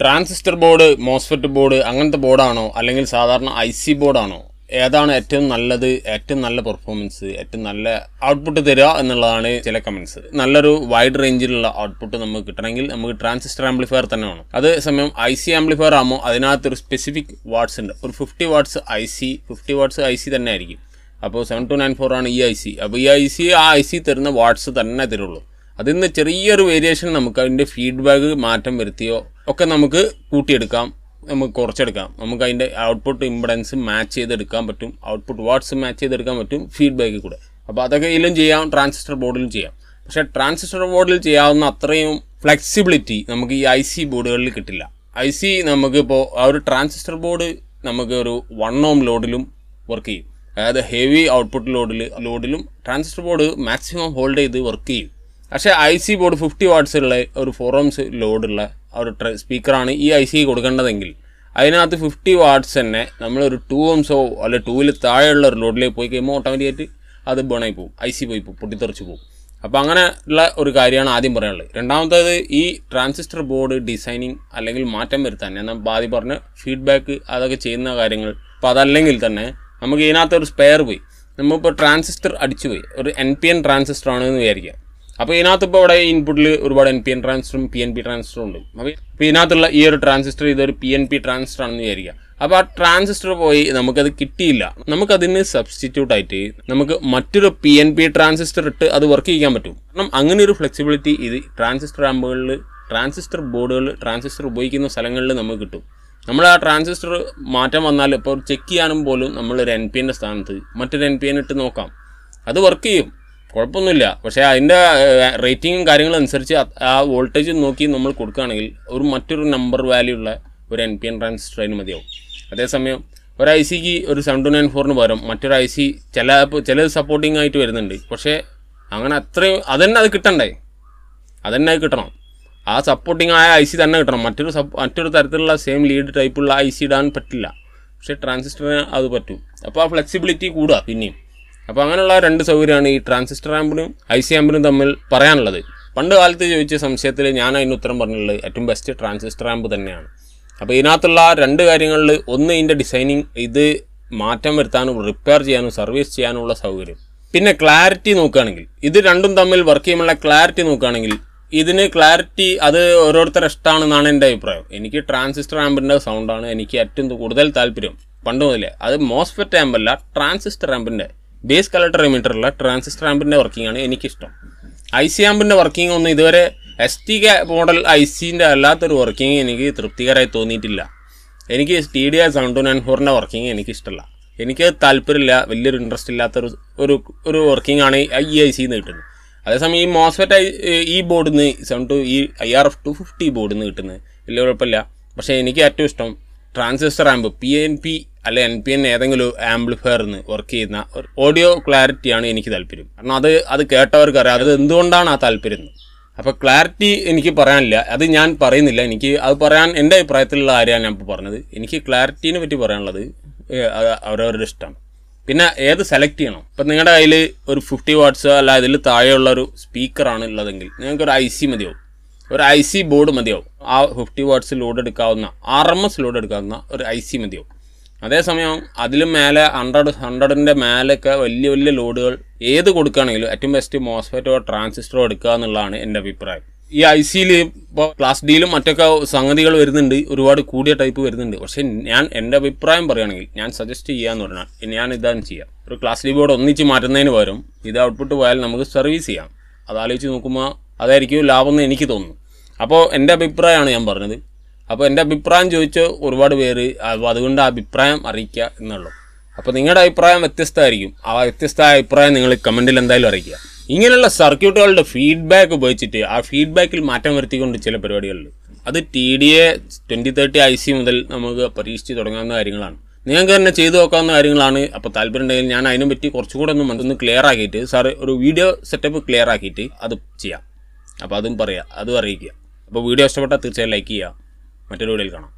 transistor board MOSFET board അങ്ങനത്തെ ബോർഡാണോ അല്ലെങ്കിൽ സാധാരണ ഐ സി ബോർഡാണോ ഏതാണ് ഏറ്റവും നല്ലത് ഏറ്റവും നല്ല പെർഫോമൻസ് ഏറ്റവും നല്ല ഔട്ട്പുട്ട് തരിക എന്നുള്ളതാണ് ചില കമൻസ് നല്ലൊരു വൈഡ് റേഞ്ചിലുള്ള ഔട്ട്പുട്ട് നമുക്ക് കിട്ടണമെങ്കിൽ നമുക്ക് ട്രാൻസിസ്റ്റർ ആംപ്ലിഫയർ തന്നെ വേണം അതേസമയം ഐ സി ആംപ്ലിഫയർ ആകുമ്പോൾ അതിനകത്ത് ഒരു സ്പെസിഫിക് വാട്ട്സ് ഉണ്ട് ഒരു fifty watts I C fifty watts I C തന്നെ ആയിരിക്കും അപ്പോൾ സെവൻ ടു നയൻ ഫോർ ആണ് ഈ ഐ സി അപ്പോൾ ഈ ഐ സി ആ ഐ സി തരുന്ന വാട്ട്സ് തന്നെ തരുള്ളൂ അതിൽ നിന്ന് ചെറിയൊരു വേരിയേഷൻ നമുക്ക് അതിൻ്റെ ഫീഡ്ബാക്ക് മാറ്റം വരുത്തിയോ ഒക്കെ നമുക്ക് കൂട്ടിയെടുക്കാം നമുക്ക് കുറച്ചെടുക്കാം നമുക്ക് അതിൻ്റെ ഔട്ട്പുട്ട് ഇമ്പിഡൻസ് മാച്ച് ചെയ്തെടുക്കാൻ പറ്റും ഔട്ട്പുട്ട് വാട്ട്സ് മാച്ച് ചെയ്തെടുക്കാൻ പറ്റും ഫീഡ്ബാക്കിൽ കൂടെ അപ്പോൾ അതൊക്കെ ഇതിലും ചെയ്യാം ട്രാൻസിസ്റ്റർ ബോർഡിലും ചെയ്യാം പക്ഷേ ട്രാൻസിസ്റ്റർ ബോർഡിൽ ചെയ്യാവുന്ന അത്രയും ഫ്ലെക്സിബിലിറ്റി നമുക്ക് ഈ ഐ സി ബോർഡുകളിൽ കിട്ടില്ല ഐ സി നമുക്കിപ്പോൾ ആ ഒരു ട്രാൻസിസ്റ്റർ ബോർഡ് നമുക്ക് ഒരു വൺ ഓം ലോഡിലും വർക്ക് ചെയ്യും അതായത് ഹെവി ഔട്ട്പുട്ട് ലോഡിൽ ലോഡിലും ട്രാൻസിസ്റ്റർ ബോർഡ് മാക്സിമം ഹോൾഡ് ചെയ്ത് വർക്ക് ചെയ്യും പക്ഷേ ഐ സി ബോർഡ് ഫിഫ്റ്റി വാട്ട്സുള്ള ഒരു ഫോർ ഓംസ് ലോഡുള്ള ഒരു സ്പീക്കറാണ് ഈ ഐ സി കൊടുക്കേണ്ടതെങ്കിൽ അതിനകത്ത് ഫിഫ്റ്റി വാട്ട്സ് തന്നെ നമ്മളൊരു ടു എംസോ അല്ലെ ടൂവിൽ താഴെയുള്ള ഒരു ലോഡിലേക്ക് പോയി കഴിയുമ്പോൾ ഓട്ടോമാറ്റിക്കായിട്ട് അത് ബേണായി പോകും ഐ സി പോയി പോകും പൊട്ടിത്തെറിച്ച് പോകും അപ്പോൾ അങ്ങനെ ഉള്ള ഒരു കാര്യമാണ് ആദ്യം പറയാനുള്ളത് രണ്ടാമത്തേത് ഈ ട്രാൻസിസ്റ്റർ ബോർഡ് ഡിസൈനിങ് അല്ലെങ്കിൽ മാറ്റം വരുത്താൻ എന്നാൽ ബാധി പറഞ്ഞ ഫീഡ്ബാക്ക് അതൊക്കെ ചെയ്യുന്ന കാര്യങ്ങൾ അപ്പോൾ അതല്ലെങ്കിൽ തന്നെ നമുക്ക് ഇതിനകത്ത് ഒരു സ്പെയർ പോയി നമ്മളിപ്പോൾ ട്രാൻസിസ്റ്റർ അടിച്ചു പോയി ഒരു എൻ പി എൻ ട്രാൻസിസ്റ്റർ ആണെന്ന് വിചാരിക്കുക അപ്പോൾ ഇതിനകത്ത് ഇപ്പോൾ ഇവിടെ ഇൻപുട്ടിൽ ഒരുപാട് എൻ പി എൻ ട്രാൻസ്റ്ററും പി എൻ പി ട്രാൻസ്റ്ററും ഉണ്ട് അപ്പോൾ ഇതിനകത്തുള്ള ഈ ഒരു ട്രാൻസിസ്റ്റർ ഇതൊരു പി എൻ പി ട്രാൻസിസ്റ്റർ ആണെന്ന് വിചാരിക്കുക അപ്പോൾ ആ ട്രാൻസിസ്റ്റർ പോയി നമുക്കത് കിട്ടിയില്ല നമുക്കതിന് സബ്സ്റ്റിറ്റ്യൂട്ട് ആയിട്ട് നമുക്ക് മറ്റൊരു പി എൻ പി ട്രാൻസിസ്റ്റർ ഇട്ട് അത് വർക്ക് ചെയ്യാൻ പറ്റും കാരണം അങ്ങനെ ഒരു ഫ്ലെക്സിബിലിറ്റി ഇത് ട്രാൻസിസ്റ്റർ ആമ്പുകളിൽ ട്രാൻസിസ്റ്റർ ബോർഡുകളിൽ ട്രാൻസിസ്റ്റർ ഉപയോഗിക്കുന്ന സ്ഥലങ്ങളിൽ നമുക്ക് കിട്ടും നമ്മൾ ആ ട്രാൻസിസ്റ്റർ മാറ്റം വന്നാൽ ഇപ്പോൾ ചെക്ക് ചെയ്യാനും പോലും നമ്മളൊരു എൻ പി എൻ്റെ സ്ഥാനത്ത് മറ്റൊരു എൻ പി എൻ ഇട്ട് നോക്കാം അത് വർക്ക് ചെയ്യും കുഴപ്പമൊന്നുമില്ല പക്ഷേ അതിൻ്റെ റേറ്റിങ്ങും കാര്യങ്ങളും അനുസരിച്ച് ആ വോൾട്ടേജ് നോക്കി നമ്മൾ കൊടുക്കുകയാണെങ്കിൽ ഒരു മറ്റൊരു നമ്പർ വാല്യൂ ഉള്ള ഒരു N P N transistor മതിയാവും അതേസമയം ഒരു ഐ സിക്ക് ഒരു സെവൻ ടു നയൻ ഫോറിന് പകരം മറ്റൊരു ഐ സി ചില ചില സപ്പോർട്ടിംഗ് ആയിട്ട് വരുന്നുണ്ട് പക്ഷേ അങ്ങനെ അത്രയും തന്നെ അത് കിട്ടണ്ടേ അതന്നെ അത് കിട്ടണം ആ സപ്പോർട്ടിംഗ് ആയ ഐ സി തന്നെ കിട്ടണം മറ്റൊരു മറ്റൊരു തരത്തിലുള്ള സെയിം ലീഡ് ടൈപ്പുള്ള ഐ സി ഇടാൻ പറ്റില്ല പക്ഷേ ട്രാൻസിസ്റ്ററിന് അത് പറ്റും അപ്പോൾ ആ ഫ്ലെക്സിബിലിറ്റി കൂടുക പിന്നെയും അപ്പോൾ അങ്ങനെയുള്ള രണ്ട് സൗകര്യമാണ് ഈ ട്രാൻസിസ്റ്റർ ആമ്പിനും ഐ സി ആമ്പിനും തമ്മിൽ പറയാനുള്ളത് പണ്ട് കാലത്ത് ചോദിച്ച സംശയത്തിൽ ഞാൻ അതിന് ഉത്തരം പറഞ്ഞിട്ടുള്ളത് ഏറ്റവും ബെസ്റ്റ് ട്രാൻസിസ്റ്റർ ആമ്പ് തന്നെയാണ് അപ്പോൾ ഇതിനകത്തുള്ള രണ്ട് കാര്യങ്ങളിൽ ഒന്ന് ഇതിൻ്റെ ഡിസൈനിങ് ഇത് മാറ്റം വരുത്താനും റിപ്പയർ ചെയ്യാനും സർവീസ് ചെയ്യാനുമുള്ള സൗകര്യം പിന്നെ ക്ലാരിറ്റി നോക്കുകയാണെങ്കിൽ ഇത് രണ്ടും തമ്മിൽ വർക്ക് ചെയ്യുമ്പോൾ ക്ലാരിറ്റി നോക്കുകയാണെങ്കിൽ ഇതിന് ക്ലാരിറ്റി അത് ഓരോരുത്തർ ഇഷ്ടമാണെന്നാണ് എൻ്റെ അഭിപ്രായം എനിക്ക് ട്രാൻസിസ്റ്റർ ആമ്പിൻ്റെ സൗണ്ടാണ് എനിക്ക് ഏറ്റവും കൂടുതൽ താല്പര്യം പണ്ട് മുതലേ അത് മോസ്ഫെറ്റ് ആമ്പല്ല ട്രാൻസിസ്റ്റർ ആമ്പിൻ്റെ ബേസ് കളർ ടെർമീറ്ററിലെ ട്രാൻസിസ്റ്റർ ആമ്പിൻ്റെ വർക്കിംഗ് ആണ് എനിക്കിഷ്ടം ഐ സി ആമ്പിൻ്റെ വർക്കിംഗ് ഒന്നും ഇതുവരെ എസ് ടി മോഡൽ ഐ സിൻ്റെ അല്ലാത്തൊരു വർക്കിംഗ് എനിക്ക് തൃപ്തികരമായി തോന്നിയിട്ടില്ല എനിക്ക് T D R seven two nine ഫോറിൻ്റെ വർക്കിംഗ് എനിക്കിഷ്ടമല്ല എനിക്ക് താല്പര്യമില്ല വലിയൊരു ഇൻട്രസ്റ്റ് ഇല്ലാത്തൊരു ഒരു ഒരു വർക്കിംഗ് ആണ് ഈ ഐ സിന്ന് കിട്ടുന്നത് അതേസമയം ഈ മോസ്ഫെറ്റ് ഈ ബോർഡിൽ നിന്ന് സെവൻ ടു ഈ I R F two fifty ബോർഡിൽ നിന്ന് കിട്ടുന്നത് വലിയ കുഴപ്പമില്ല പക്ഷേ എനിക്ക് ഏറ്റവും ഇഷ്ടം transistor amp P N P അല്ലെ എൻ പി എൻ ഏതെങ്കിലും നിന്ന് വർക്ക് ചെയ്യുന്ന ഒരു ഓഡിയോ ക്ലാരിറ്റിയാണ് എനിക്ക് താല്പര്യം കാരണം അത് അത് അറിയാം അത് എന്തുകൊണ്ടാണ് ആ താല്പര്യം അപ്പോൾ ക്ലാരിറ്റി എനിക്ക് പറയാനില്ല അത് ഞാൻ പറയുന്നില്ല എനിക്ക് അത് പറയാൻ എൻ്റെ അഭിപ്രായത്തിലുള്ള കാര്യമാണ് ഞാൻ ഇപ്പോൾ പറഞ്ഞത് എനിക്ക് ക്ലാരിറ്റീനെ പറ്റി പറയാനുള്ളത് അവരവരുടെ ഇഷ്ടമാണ് പിന്നെ ഏത് സെലക്ട് ചെയ്യണം ഇപ്പം നിങ്ങളുടെ കയ്യിൽ ഒരു ഫിഫ്റ്റി വാട്ട്സ് അല്ല അതിൽ താഴെയുള്ള ഒരു സ്പീക്കറാണ് ഉള്ളതെങ്കിൽ നിങ്ങൾക്ക് ഒരു ഐ സി മതിയാവും ഒരു ഐ സി ബോർഡ് മതിയാവും ആ ഫിഫ്റ്റി വാട്ട്സ് ലോഡ് എടുക്കാവുന്ന ആർ എം എസ് ലോഡ് എടുക്കാവുന്ന ഒരു ഐ സി മതിയാവും അതേസമയം അതിലും മേലെ ഹൺഡ്രഡ് ഹൺഡ്രഡിൻ്റെ മേലൊക്കെ വലിയ വലിയ ലോഡുകൾ ഏത് കൊടുക്കുകയാണെങ്കിലും ഏറ്റവും ബെസ്റ്റ് മോസ്ഫെറ്റോ ട്രാൻസിസ്റ്ററോ എടുക്കുക എന്നുള്ളതാണ് എൻ്റെ അഭിപ്രായം ഈ ഐ സിയിൽ ഇപ്പോൾ ക്ലാസ് ഡിയിലും മറ്റൊക്കെ സംഗതികൾ വരുന്നുണ്ട് ഒരുപാട് കൂടിയ ടൈപ്പ് വരുന്നുണ്ട് പക്ഷേ ഞാൻ എൻ്റെ അഭിപ്രായം പറയുകയാണെങ്കിൽ ഞാൻ സജസ്റ്റ് ചെയ്യാമെന്ന് പറഞ്ഞാൽ ഞാൻ ഇതാണ് ചെയ്യാം ഒരു ക്ലാസ് ഡി ബോർഡ് ഒന്നിച്ച് മാറ്റുന്നതിന് പകരം ഇത് ഔട്ട്പുട്ട് പോയാൽ നമുക്ക് സർവീസ് ചെയ്യാം ആലോചിച്ച് നോക്കുമ്പോൾ അതായിരിക്കും ലാഭം എന്ന് എനിക്ക് തോന്നുന്നു അപ്പോൾ എൻ്റെ അഭിപ്രായമാണ് ഞാൻ പറഞ്ഞത് അപ്പോൾ എൻ്റെ അഭിപ്രായം ചോദിച്ചോ ഒരുപാട് പേര് അപ്പോൾ അതുകൊണ്ട് അഭിപ്രായം അറിയിക്കുക എന്നുള്ളൂ അപ്പോൾ നിങ്ങളുടെ അഭിപ്രായം വ്യത്യസ്തമായിരിക്കും ആ വ്യത്യസ്ത അഭിപ്രായം നിങ്ങൾ കമൻറ്റിൽ എന്തായാലും അറിയിക്കുക ഇങ്ങനെയുള്ള സർക്യൂട്ടുകളുടെ ഫീഡ്ബാക്ക് ഉപയോഗിച്ചിട്ട് ആ ഫീഡ്ബാക്കിൽ മാറ്റം വരുത്തിക്കൊണ്ട് ചില പരിപാടികളിൽ അത് T D A twenty thirty I C മുതൽ നമുക്ക് പരീക്ഷിച്ച് തുടങ്ങാവുന്ന കാര്യങ്ങളാണ് നിങ്ങൾക്ക് തന്നെ ചെയ്തു നോക്കാവുന്ന കാര്യങ്ങളാണ് അപ്പോൾ താല്പര്യം ഉണ്ടെങ്കിൽ ഞാൻ അതിനെ പറ്റി കുറച്ചുകൂടെ ഒന്ന് മറ്റൊന്ന് ക്ലിയർ ആക്കിയിട്ട് സാറ് ഒരു വീഡിയോ സെറ്റപ്പ് ക്ലിയർ ആക്കിയിട്ട് അത് ചെയ്യാം അപ്പോൾ അതും പറയാം അതും അറിയിക്കുക അപ്പോൾ വീഡിയോ ഇഷ്ടപ്പെട്ടാൽ തീർച്ചയായും ലൈക്ക് ചെയ്യുക മറ്റൊരു വീഡിയോയിൽ കാണാം